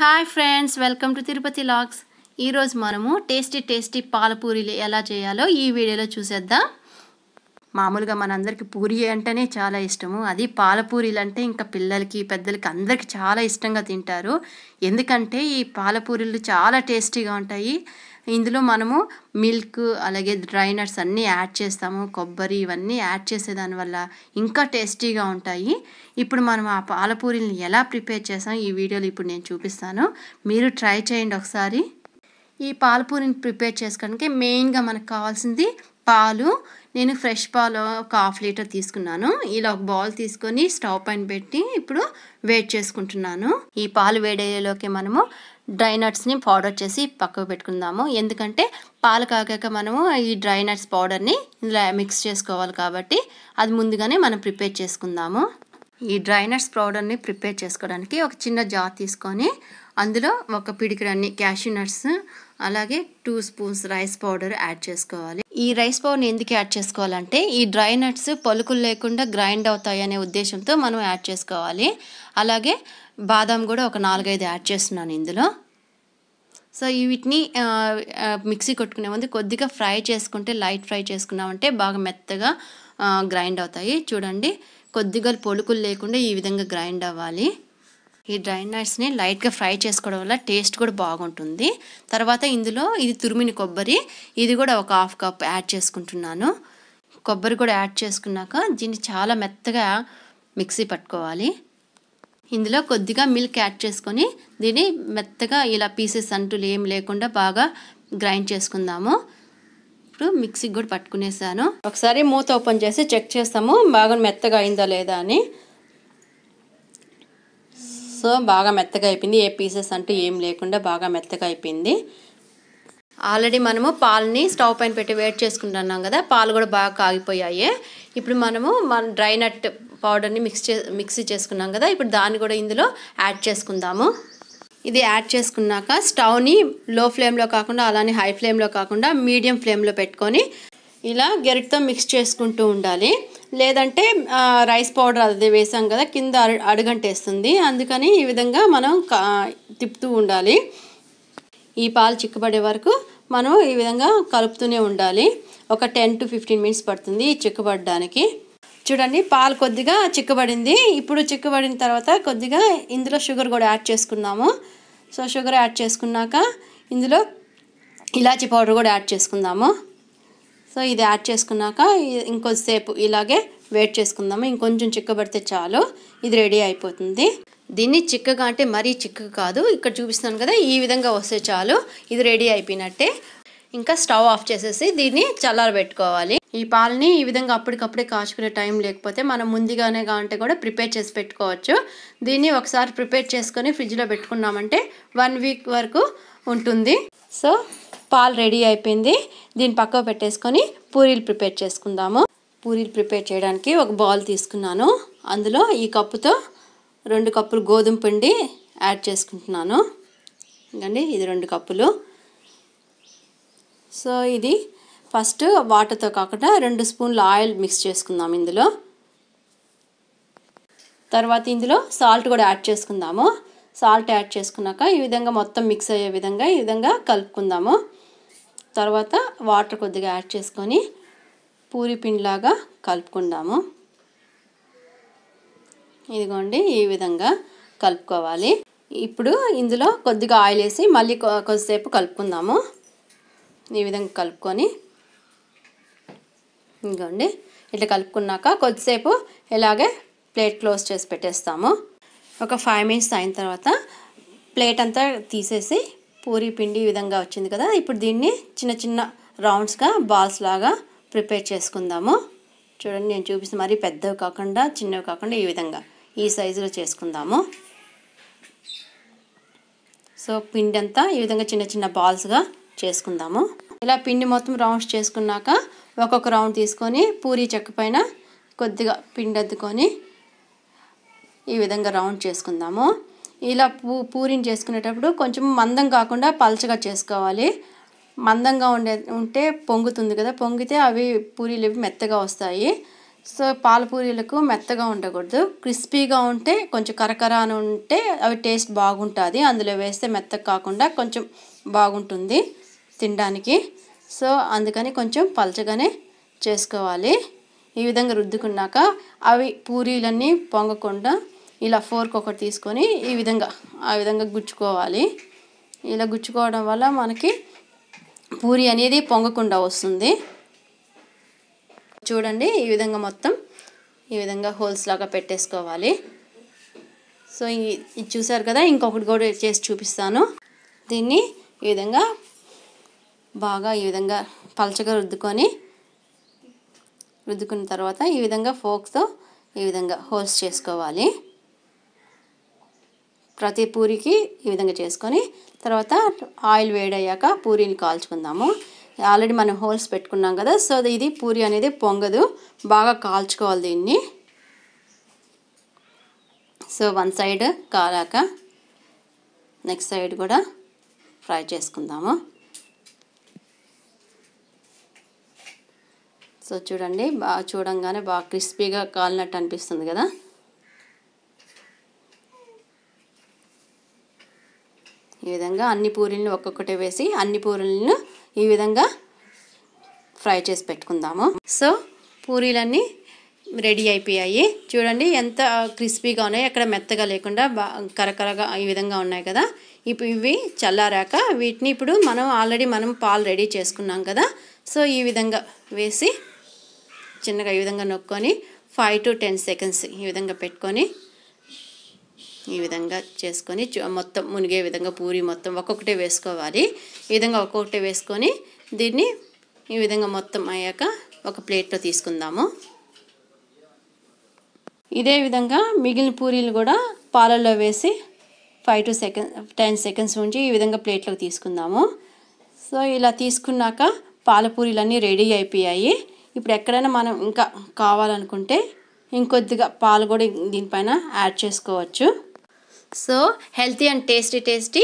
hi friends welcome to Tirupati vlogs ఈరోజు మనము tasty tasty పాలపూరీలు ఎలా చేయాలో ఈ వీడియోలో చూసేద్దాం మామూలుగా మనందరికీ పూరి అంటేనే చాలా ఇష్టము అది పాలపూరీలు అంటే ఇంకా పిల్లలకి పెద్దలకి అందరికీ చాలా ఇష్టంగా తింటారు ఎందుకంటే ఈ పాలపూరీలు చాలా టేస్టీగా ఉంటాయి ఇందులో మనము మిల్క్ అలాగే డ్రై నట్స్ అన్నీ యాడ్ చేస్తాము కొబ్బరి ఇవన్నీ యాడ్ చేసేదాని వల్ల ఇంకా టేస్టీగా ఉంటాయి ఇప్పుడు మనం ఆ పాలపూరిని ఎలా ప్రిపేర్ చేస్తాం ఈ వీడియోలో ఇప్పుడు నేను చూపిస్తాను మీరు ట్రై చేయండి ఒకసారి ఈ పాలపూరిని ప్రిపేర్ చేసుకోడానికి మెయిన్గా మనకు కావాల్సింది పాలు నేను ఫ్రెష్ పాలు ఒక హాఫ్ లీటర్ తీసుకున్నాను ఇలా ఒక బౌల్ తీసుకొని స్టవ్ పైన పెట్టి ఇప్పుడు వేడి చేసుకుంటున్నాను ఈ పాలు వేడేలోకి మనము డ్రై నట్స్ని పౌడర్ చేసి పక్కకు పెట్టుకుందాము ఎందుకంటే పాలు కాగాక మనము ఈ డ్రై నట్స్ పౌడర్ని ఇలా మిక్స్ చేసుకోవాలి కాబట్టి అది ముందుగానే మనం ప్రిపేర్ చేసుకుందాము ఈ డ్రై నట్స్ పౌడర్ని ప్రిపేర్ చేసుకోవడానికి ఒక చిన్న జార్ తీసుకొని అందులో ఒక పిడికిడన్ని క్యాష్యూ నట్స్ అలాగే two spoons rice powder add చేసుకోవాలి ఈ రైస్ పౌడర్ని ఎందుకు యాడ్ చేసుకోవాలంటే ఈ డ్రై నట్స్ పలుకులు లేకుండా గ్రైండ్ అవుతాయి అనే ఉద్దేశంతో మనం యాడ్ చేసుకోవాలి అలాగే బాదం కూడా ఒక నాలుగైదు యాడ్ చేస్తున్నాను ఇందులో సో వీటిని మిక్సీ కొట్టుకునే ముందు కొద్దిగా ఫ్రై చేసుకుంటే లైట్ ఫ్రై చేసుకున్నామంటే బాగా మెత్తగా గ్రైండ్ అవుతాయి చూడండి కొద్దిగా పొలుకులు లేకుండా ఈ విధంగా గ్రైండ్ అవ్వాలి ఈ డ్రై నట్స్ని లైట్గా ఫ్రై చేసుకోవడం వల్ల టేస్ట్ కూడా బాగుంటుంది తర్వాత ఇందులో ఇది తురిమిన కొబ్బరి ఇది కూడా ఒక హాఫ్ కప్ యాడ్ చేసుకుంటున్నాను కొబ్బరి కూడా యాడ్ చేసుకున్నాక దీన్ని చాలా మెత్తగా మిక్సీ పట్టుకోవాలి ఇందులో కొద్దిగా మిల్క్ యాడ్ చేసుకొని దీన్ని మెత్తగా ఇలా పీసెస్ అంటూ ఏం లేకుండా బాగా గ్రైండ్ చేసుకుందాము ఇప్పుడు మిక్సీకి కూడా పట్టుకునేసాను ఒకసారి మూత ఓపెన్ చేసి చెక్ చేస్తాము బాగా మెత్తగా అయిందా లేదా అని సో బాగా మెత్తగా అయిపోయింది ఏ పీసెస్ అంటూ ఏం లేకుండా బాగా మెత్తగా అయిపోయింది ఆల్రెడీ మనము పాలని స్టవ్ పైన పెట్టి వేట్ చేసుకుంటున్నాం కదా పాలు కూడా బాగా కాగిపోయాయి ఇప్పుడు మనము మన డ్రై నట్ పౌడర్ని మిక్స్ చే మిక్సీ చేసుకున్నాం కదా ఇప్పుడు దాన్ని కూడా ఇందులో యాడ్ చేసుకుందాము ఇది యాడ్ చేసుకున్నాక స్టవ్ని లో ఫ్లేమ్లో కాకుండా అలానే హై ఫ్లేమ్లో కాకుండా మీడియం ఫ్లేమ్లో పెట్టుకొని ఇలా గెరిటితో మిక్స్ చేసుకుంటూ ఉండాలి లేదంటే రైస్ పౌడర్ అది వేసాం కదా కింద అడుగంటేస్తుంది అందుకని ఈ విధంగా మనం తిప్పుతూ ఉండాలి ఈ పాలు చిక్కబడే వరకు మనం ఈ విధంగా కలుపుతూనే ఉండాలి ఒక టెన్ టు ఫిఫ్టీన్ మినిట్స్ పడుతుంది చిక్కబడడానికి చూడండి పాలు కొద్దిగా చిక్కబడింది ఇప్పుడు చిక్కబడిన తర్వాత కొద్దిగా ఇందులో షుగర్ కూడా యాడ్ చేసుకున్నాము సో షుగర్ యాడ్ చేసుకున్నాక ఇందులో ఇలాచి పౌడర్ కూడా యాడ్ చేసుకుందాము సో ఇది యాడ్ చేసుకున్నాక ఇంకొద్దిసేపు ఇలాగే వెయిట్ చేసుకుందాము ఇంకొంచెం చిక్కబడితే చాలు ఇది రెడీ అయిపోతుంది దీన్ని చిక్కగా అంటే మరీ చిక్కగా కాదు ఇక్కడ చూపిస్తున్నాను కదా ఈ విధంగా వస్తే చాలు ఇది రెడీ అయిపోయినట్టే ఇంకా స్టవ్ ఆఫ్ చేసేసి దీన్ని పెట్టుకోవాలి ఈ పాలని ఈ విధంగా అప్పటికప్పుడే కాచుకునే టైం లేకపోతే మనం ముందుగానే కావంటే కూడా ప్రిపేర్ చేసి పెట్టుకోవచ్చు దీన్ని ఒకసారి ప్రిపేర్ చేసుకొని ఫ్రిడ్జ్లో పెట్టుకున్నామంటే వన్ వీక్ వరకు ఉంటుంది సో పాలు రెడీ అయిపోయింది దీన్ని పక్కకు పెట్టేసుకొని పూరీలు ప్రిపేర్ చేసుకుందాము పూరీలు ప్రిపేర్ చేయడానికి ఒక బౌల్ తీసుకున్నాను అందులో ఈ కప్పుతో రెండు కప్పులు గోధుమ పిండి యాడ్ చేసుకుంటున్నాను ఇంకండి ఇది రెండు కప్పులు సో ఇది ఫస్ట్ వాటర్తో కాకుండా రెండు స్పూన్లు ఆయిల్ మిక్స్ చేసుకుందాము ఇందులో తర్వాత ఇందులో సాల్ట్ కూడా యాడ్ చేసుకుందాము సాల్ట్ యాడ్ చేసుకున్నాక ఈ విధంగా మొత్తం మిక్స్ అయ్యే విధంగా ఈ విధంగా కలుపుకుందాము తర్వాత వాటర్ కొద్దిగా యాడ్ చేసుకొని పూరి పిండిలాగా కలుపుకుందాము ఇదిగోండి ఈ విధంగా కలుపుకోవాలి ఇప్పుడు ఇందులో కొద్దిగా ఆయిల్ వేసి మళ్ళీ కొద్దిసేపు కలుపుకుందాము ఈ విధంగా కలుపుకొని ఇదిగోండి ఇట్లా కలుపుకున్నాక కొద్దిసేపు ఇలాగే ప్లేట్ క్లోజ్ చేసి పెట్టేస్తాము ఒక ఫైవ్ మినిట్స్ అయిన తర్వాత ప్లేట్ అంతా తీసేసి పూరి పిండి విధంగా వచ్చింది కదా ఇప్పుడు దీన్ని చిన్న చిన్న రౌండ్స్గా బాల్స్ లాగా ప్రిపేర్ చేసుకుందాము చూడండి నేను చూపిస్తే మరీ పెద్దవి కాకుండా చిన్నవి కాకుండా ఈ విధంగా ఈ సైజులో చేసుకుందాము సో పిండి అంతా ఈ విధంగా చిన్న చిన్న బాల్స్గా చేసుకుందాము ఇలా పిండి మొత్తం రౌండ్స్ చేసుకున్నాక ఒక్కొక్క రౌండ్ తీసుకొని పూరి చెక్క పైన కొద్దిగా పిండి అద్దుకొని ఈ విధంగా రౌండ్ చేసుకుందాము ఇలా పూ పూరిని చేసుకునేటప్పుడు కొంచెం మందం కాకుండా పలచగా చేసుకోవాలి మందంగా ఉండే ఉంటే పొంగుతుంది కదా పొంగితే అవి పూరీలు ఇవి మెత్తగా వస్తాయి సో పాలపూరీలకు మెత్తగా ఉండకూడదు క్రిస్పీగా ఉంటే కొంచెం కరకర అని ఉంటే అవి టేస్ట్ బాగుంటుంది అందులో వేస్తే మెత్తగా కాకుండా కొంచెం బాగుంటుంది తినడానికి సో అందుకని కొంచెం పలచగానే చేసుకోవాలి ఈ విధంగా రుద్దుకున్నాక అవి పూరీలన్నీ పొంగకుండా ఇలా ఫోర్క్ ఒకటి తీసుకొని ఈ విధంగా ఆ విధంగా గుచ్చుకోవాలి ఇలా గుచ్చుకోవడం వల్ల మనకి పూరి అనేది పొంగకుండా వస్తుంది చూడండి ఈ విధంగా మొత్తం ఈ విధంగా హోల్స్ లాగా పెట్టేసుకోవాలి సో ఇది చూసారు కదా ఇంకొకటి కూడా చేసి చూపిస్తాను దీన్ని ఈ విధంగా బాగా ఈ విధంగా పలచగా రుద్దుకొని రుద్దుకున్న తర్వాత ఈ విధంగా ఫోక్తో ఈ విధంగా హోల్స్ చేసుకోవాలి ప్రతి పూరికి ఈ విధంగా చేసుకొని తర్వాత ఆయిల్ వేడయ్యాక పూరీని కాల్చుకుందాము ఆల్రెడీ మనం హోల్స్ పెట్టుకున్నాం కదా సో ఇది పూరి అనేది పొంగదు బాగా కాల్చుకోవాలి దీన్ని సో వన్ సైడ్ కాలాక నెక్స్ట్ సైడ్ కూడా ఫ్రై చేసుకుందాము సో చూడండి బాగా చూడంగానే బాగా క్రిస్పీగా కాలినట్టు అనిపిస్తుంది కదా ఈ విధంగా అన్ని పూరీలను ఒక్కొక్కటి వేసి అన్ని పూరీలను ఈ విధంగా ఫ్రై చేసి పెట్టుకుందాము సో పూరీలన్నీ రెడీ అయిపోయాయి చూడండి ఎంత క్రిస్పీగా ఉన్నాయి అక్కడ మెత్తగా లేకుండా కరకరగా ఈ విధంగా ఉన్నాయి కదా ఇప్పుడు ఇవి చల్లారాక వీటిని ఇప్పుడు మనం ఆల్రెడీ మనం పాలు రెడీ చేసుకున్నాం కదా సో ఈ విధంగా వేసి చిన్నగా ఈ విధంగా నొక్కొని ఫైవ్ టు టెన్ సెకండ్స్ ఈ విధంగా పెట్టుకొని ఈ విధంగా చేసుకొని మొత్తం మునిగే విధంగా పూరి మొత్తం ఒక్కొక్కటే వేసుకోవాలి ఈ విధంగా ఒక్కొక్కటే వేసుకొని దీన్ని ఈ విధంగా మొత్తం అయ్యాక ఒక ప్లేట్లో తీసుకుందాము ఇదే విధంగా మిగిలిన పూరీలు కూడా పాలల్లో వేసి five to second ten seconds ఉంచి ఈ విధంగా ప్లేట్లోకి తీసుకుందాము సో ఇలా తీసుకున్నాక పాలపూరీలన్నీ రెడీ అయిపోయాయి ఇప్పుడు ఎక్కడైనా మనం ఇంకా కావాలనుకుంటే ఇంకొద్దిగా పాలు కూడా దీనిపైన యాడ్ చేసుకోవచ్చు so healthy and tasty tasty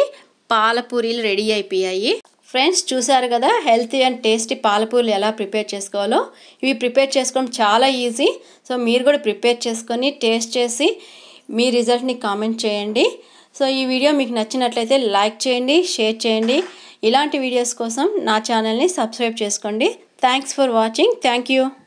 పాలపూరీలు రెడీ అయిపోయాయి ఫ్రెండ్స్ చూసారు కదా హెల్తీ అండ్ టేస్టీ పాలపూరీలు ఎలా ప్రిపేర్ చేసుకోవాలో ఇవి ప్రిపేర్ చేసుకోవడం చాలా ఈజీ సో మీరు కూడా ప్రిపేర్ చేసుకొని టేస్ట్ చేసి మీ రిజల్ట్ని కామెంట్ చేయండి సో ఈ వీడియో మీకు నచ్చినట్లయితే లైక్ చేయండి షేర్ చేయండి ఇలాంటి వీడియోస్ కోసం నా ఛానల్ని సబ్స్క్రైబ్ చేసుకోండి థ్యాంక్స్ ఫర్ వాచింగ్ థ్యాంక్